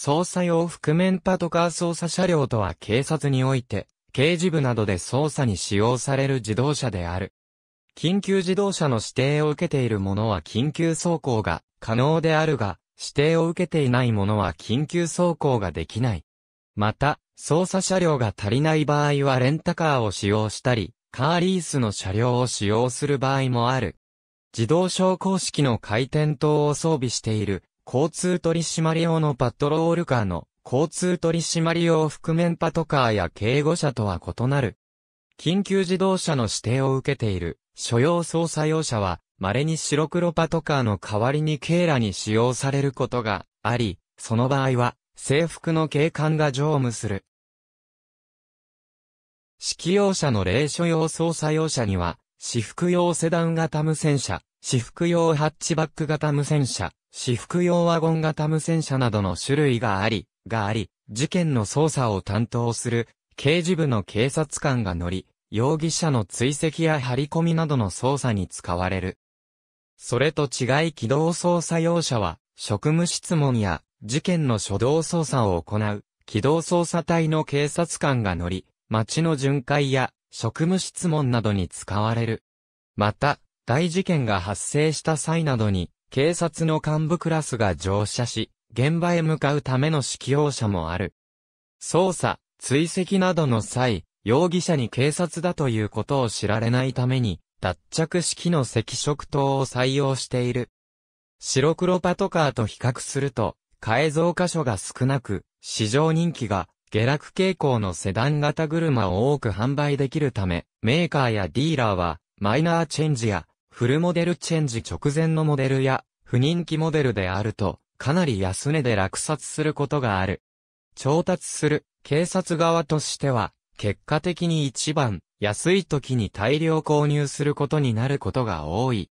捜査用覆面パトカー捜査車両とは警察において、刑事部などで捜査に使用される自動車である。緊急自動車の指定を受けているものは緊急走行が可能であるが、指定を受けていないものは緊急走行ができない。また、捜査車両が足りない場合はレンタカーを使用したり、カーリースの車両を使用する場合もある。自動昇降式の回転灯を装備している交通取締用のパトロールカーの交通取締用覆面パトカーや警護車とは異なる。緊急自動車の指定を受けている所要捜査用車は稀に白黒パトカーの代わりに警らに使用されることがあり、その場合は制服の警官が乗務する。指揮用車の霊所用捜査用車には、私服用セダン型無線車、私服用ハッチバック型無線車、私服用ワゴン型無線車などの種類があり、があり、事件の捜査を担当する刑事部の警察官が乗り、容疑者の追跡や張り込みなどの捜査に使われる。それと違い機動捜査用車は、職務質問や事件の初動捜査を行う、機動捜査隊の警察官が乗り、街の巡回や職務質問などに使われる。また、大事件が発生した際などに、警察の幹部クラスが乗車し、現場へ向かうための指揮用車もある。捜査、追跡などの際、容疑者に警察だということを知られないために、脱着式の赤色灯を採用している。白黒パトカーと比較すると、改造箇所が少なく、市場人気が下落傾向のセダン型車を多く販売できるため、メーカーやディーラーは、マイナーチェンジやフルモデルチェンジ直前のモデルや、不人気モデルであると、かなり安値で落札することがある。調達する、警察側としては、結果的に一番、安い時に大量購入することになることが多い。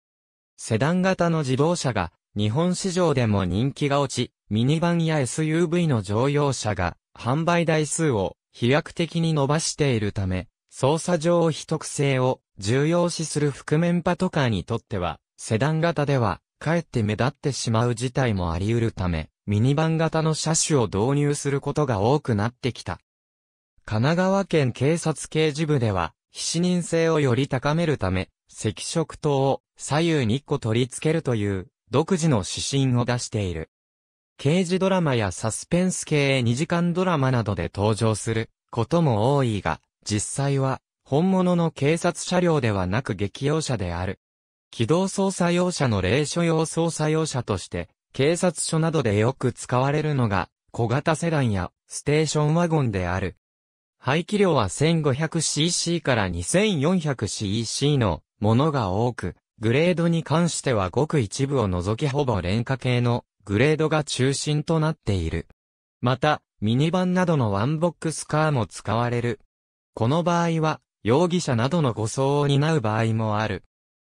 セダン型の自動車が、日本市場でも人気が落ち、ミニバンや SUV の乗用車が、販売台数を飛躍的に伸ばしているため、操作上秘匿性を重要視する覆面パトカーにとっては、セダン型では、かえって目立ってしまう事態もあり得るため、ミニバン型の車種を導入することが多くなってきた。神奈川県警察刑事部では、非視認性をより高めるため、赤色灯を左右に1個取り付けるという独自の指針を出している。刑事ドラマやサスペンス系2時間ドラマなどで登場することも多いが、実際は本物の警察車両ではなく劇用車である。機動捜査用車の霊所用捜査用車として、警察署などでよく使われるのが、小型セダンやステーションワゴンである。排気量は 1500cc から 2400cc のものが多く、グレードに関してはごく一部を除きほぼ廉価系のグレードが中心となっている。また、ミニバンなどのワンボックスカーも使われる。この場合は、容疑者などの護送を担う場合もある。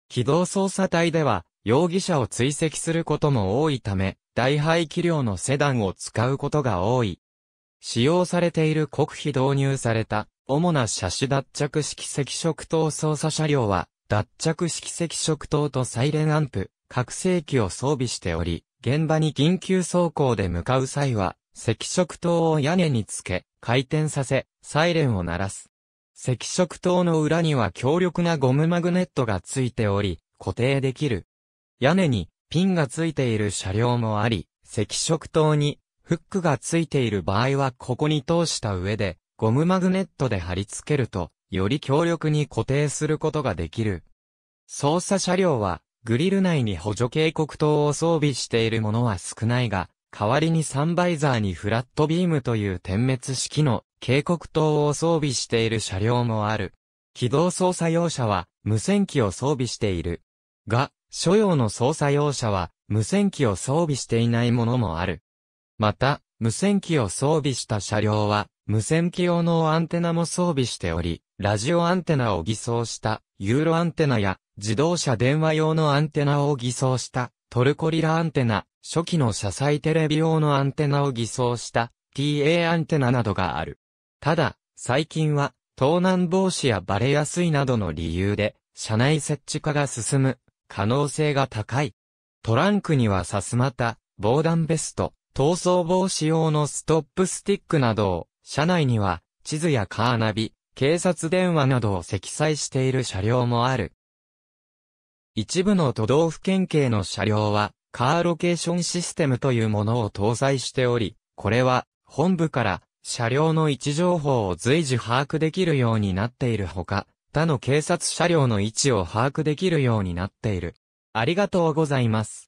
機動捜査隊では、容疑者を追跡することも多いため、大排気量のセダンを使うことが多い。使用されている国費導入された、主な車種脱着式赤色灯捜査車両は、脱着式赤色灯とサイレンアンプ、拡声器を装備しており、現場に緊急走行で向かう際は、赤色灯を屋根につけ、回転させ、サイレンを鳴らす。赤色灯の裏には強力なゴムマグネットがついており、固定できる。屋根にピンがついている車両もあり、赤色灯にフックがついている場合はここに通した上で、ゴムマグネットで貼り付けると、より強力に固定することができる。操作車両は、グリル内に補助警告灯を装備しているものは少ないが、代わりにサンバイザーにフラットビームという点滅式の警告灯を装備している車両もある。機動操作用車は無線機を装備している。が、所要の操作用車は無線機を装備していないものもある。また、無線機を装備した車両は、無線機用のアンテナも装備しており、ラジオアンテナを偽装したユーロアンテナや自動車電話用のアンテナを偽装したトルコリラアンテナ、初期の車載テレビ用のアンテナを偽装した TA アンテナなどがある。ただ、最近は、盗難防止やバレやすいなどの理由で、車内設置化が進む、可能性が高い。トランクにはサスマタ、防弾ベスト、逃走防止用のストップスティックなどを、車内には、地図やカーナビ、警察電話などを積載している車両もある。一部の都道府県警の車両は、カーロケーションシステムというものを搭載しており、これは、本部から車両の位置情報を随時把握できるようになっているほか、他の警察車両の位置を把握できるようになっている。ありがとうございます。